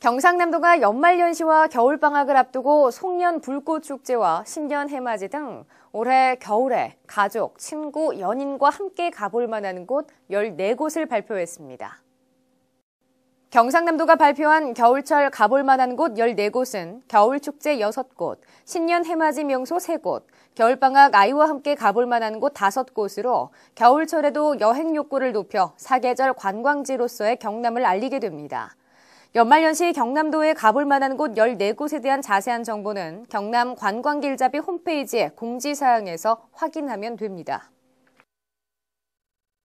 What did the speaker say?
경상남도가 연말연시와 겨울방학을 앞두고 송년 불꽃축제와 신년 해맞이 등 올해 겨울에 가족, 친구, 연인과 함께 가볼 만한 곳 14곳을 발표했습니다. 경상남도가 발표한 겨울철 가볼 만한 곳 14곳은 겨울축제 6곳, 신년 해맞이 명소 3곳, 겨울방학 아이와 함께 가볼 만한 곳 5곳으로 겨울철에도 여행 욕구를 높여 사계절 관광지로서의 경남을 알리게 됩니다. 연말연시 경남도에 가볼 만한 곳 14곳에 대한 자세한 정보는 경남 관광길잡이 홈페이지의 공지사항에서 확인하면 됩니다.